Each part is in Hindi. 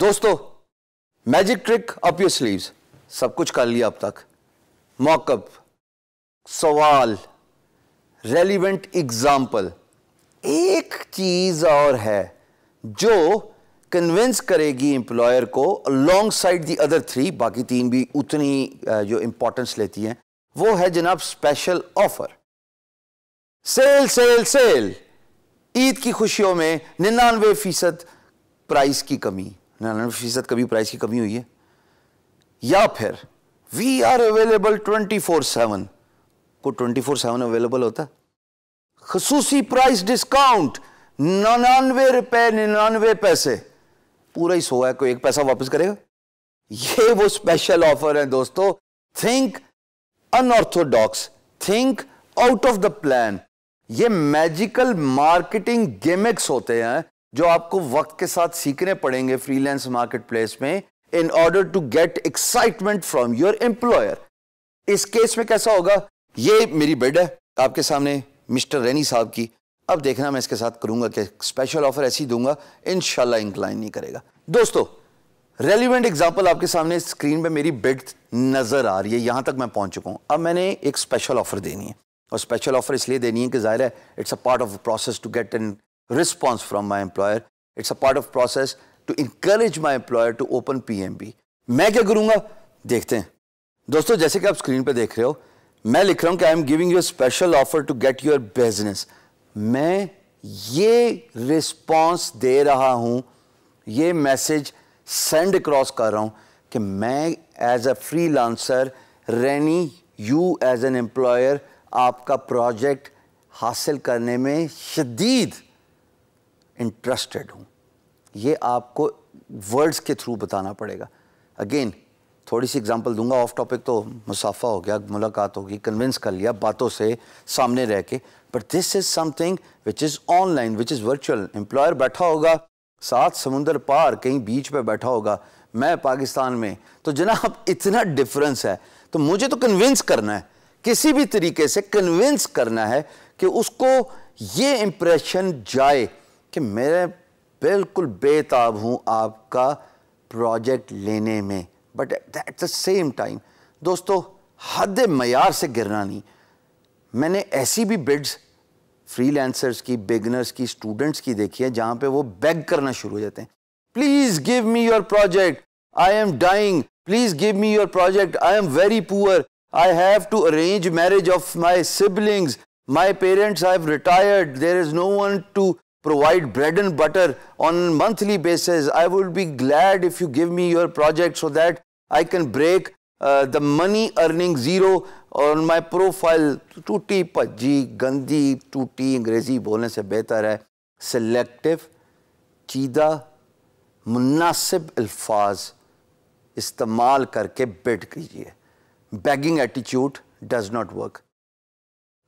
दोस्तों magic trick up your sleeves सब कुछ कर लिया अब तक मॉकअप सवाल रेलिवेंट एग्जाम्पल एक चीज और है जो कन्विंस करेगी एम्प्लॉयर को alongside the other three बाकी तीन भी उतनी जो इंपॉर्टेंस लेती हैं वो है जनाब special offer sale sale sale Eid की खुशियों में निन्यानवे फीसद प्राइस की कमी निन्यानवे फीसद कभी प्राइस की कमी हुई है या फिर we are available twenty four seven को ट्वेंटी फोर सेवन अवेलेबल होता खसूसी प्राइस डिस्काउंट निन्यानवे रुपए निन्यानवे पैसे पूरा ही सोया कोई एक पैसा वापस करेगा ये वो स्पेशल ऑफर है दोस्तों think unorthodox think out of the plan ये मैजिकल मार्केटिंग गेमिक्स होते हैं जो आपको वक्त के साथ सीखने पड़ेंगे फ्रीलांस मार्केट प्लेस में in order to get excitement from your employer इस केस में कैसा होगा ये मेरी बेड है आपके सामने मिस्टर रैनी साहब की अब देखना मैं इसके साथ करूंगा कि स्पेशल ऑफर ऐसी दूंगा इन इंक्लाइन नहीं करेगा दोस्तों रेलिवेंट एग्जाम्पल आपके सामने स्क्रीन पे मेरी बेड नज़र आ रही है यहां तक मैं पहुंच चुका हूं अब मैंने एक स्पेशल ऑफर देनी है और स्पेशल ऑफर इसलिए देनी है कि ज़ाहिर है it's a part of process to get an response from my employer. It's a part of process to encourage my employer to open PMB. मैं क्या करूँगा देखते हैं दोस्तों जैसे कि आप स्क्रीन पर देख रहे हो मैं लिख रहा हूँ कि I am giving you special offer to get your business मैं ये रिस्पॉन्स दे रहा हूँ ये मैसेज सेंड क्रॉस कर रहा हूँ कि मैं एज अ फ्री लांसर रैनी यू एज एन एम्प्लॉयर आपका प्रोजेक्ट हासिल करने में शदीद इंटरेस्टेड हूँ ये आपको वर्ड्स के थ्रू बताना पड़ेगा अगेन थोड़ी सी एग्जांपल दूंगा ऑफ टॉपिक तो मुसाफा हो गया मुलाकात होगी कन्विंस कर लिया बातों से सामने रह के but this is something which is online which is virtual employer बैठा होगा सात समुंदर पार कहीं बीच पे बैठा होगा मैं पाकिस्तान में तो जनाब इतना डिफरेंस है तो मुझे तो कन्विंस करना है किसी भी तरीके से कन्विंस करना है कि उसको ये इंप्रेशन जाए कि मैं बिल्कुल बेताब हूँ आपका प्रोजेक्ट लेने में but at the same time दोस्तों हद मैार से गिरना नहीं मैंने ऐसी भी बिड्स फ्रीलांसर्स की बिगनर्स की स्टूडेंट्स की देखी है जहाँ पे वो बैग करना शुरू हो जाते हैं please give me your project I am dying please give me your project I am very poor I have to arrange marriage of my siblings my parents I have retired there is no one to provide bread and butter on a monthly basis. I would be glad if you give me your project so that I can break uh, the money earning zero on my profile. Tutti paji, gandi tutti, angrezi bolne se behtar hai selective, चीदा munasib alfaz istemal karke bid kijiye begging attitude does not work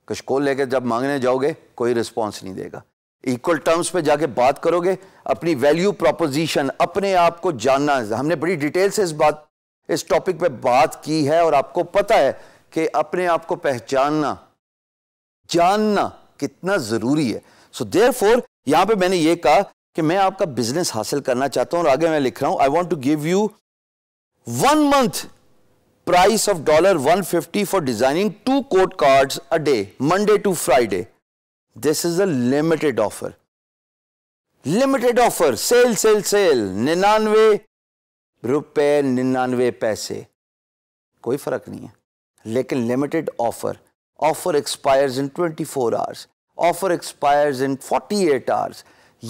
kashkol leke jab mangne jaoge koi response nahi dega equal terms पे जाके बात करोगे अपनी वैल्यू प्रोपोजिशन अपने आप को जानना हमने बड़ी डिटेल से इस बात इस टॉपिक पे बात की है और आपको पता है कि अपने आप को पहचानना जानना कितना ज़रूरी है सो देयर फोर यहां पर मैंने ये कहा कि मैं आपका बिजनेस हासिल करना चाहता हूं और आगे मैं लिख रहा हूं I want to give you one month price of dollar one fifty for designing to court card a day Monday to Friday this is a limited offer limited offer sale sale sale निन्यानवे रुपए निन्यानवे पैसे कोई फर्क नहीं है लेकिन limited offer offer expires in 24 hours offer expires in 48 hours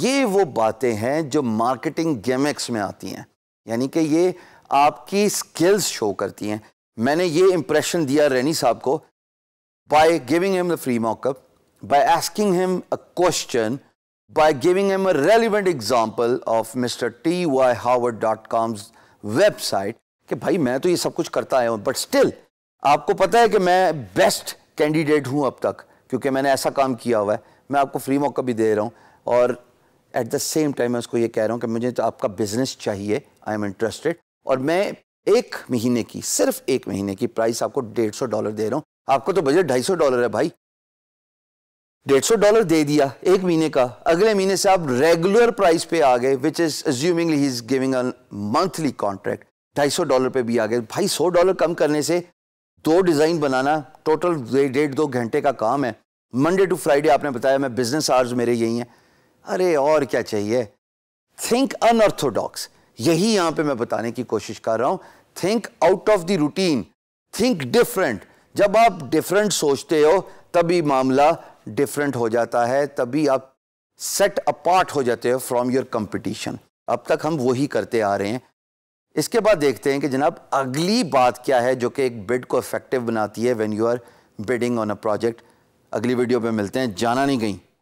ये वो बातें हैं जो मार्केटिंग गेमिक्स में आती हैं यानी कि ये आपकी स्किल्स शो करती हैं मैंने ये इंप्रेशन दिया रैनी साहब को by giving him the free mockup by asking him a question by giving him a relevant example of Mr. T.Y. Howard.com's website कि भाई मैं तो ये सब कुछ करता आया हूं बट स्टिल आपको पता है कि मैं बेस्ट कैंडिडेट हूं अब तक क्योंकि मैंने ऐसा काम किया हुआ है मैं आपको फ्री मौका भी दे रहा हूं और एट द सेम टाइम मैं उसको ये कह रहा हूँ कि मुझे तो आपका बिजनेस चाहिए आई एम इंटरेस्टेड और मैं एक महीने की सिर्फ एक महीने की प्राइस आपको डेढ़ सौ डॉलर दे रहा हूं आपको तो बजट ढाई सौ डॉलर है भाई डेढ़ सौ डॉलर दे दिया एक महीने का अगले महीने से आप रेगुलर प्राइस पे आ गए which is assuming he is giving monthly contract ढाई सौ डॉलर पे भी आ गए भाई सौ डॉलर कम करने से दो डिज़ाइन बनाना टोटल डेढ़ दो घंटे का काम है मंडे टू फ्राइडे आपने बताया मैं बिजनेस आवर्स मेरे यही हैं अरे और क्या चाहिए थिंक अनऑर्थोडॉक्स यही यहां पे मैं बताने की कोशिश कर रहा हूं think out of the routine think different जब आप डिफरेंट सोचते हो तभी मामला डिफरेंट हो जाता है तभी आप सेट अपार्ट हो जाते हो फ्रॉम योर कंपटीशन अब तक हम वही करते आ रहे हैं इसके बाद देखते हैं कि जनाब अगली बात क्या है जो कि एक बिड को इफेक्टिव बनाती है when you are bidding on a project अगली वीडियो पे मिलते हैं जाना नहीं कहीं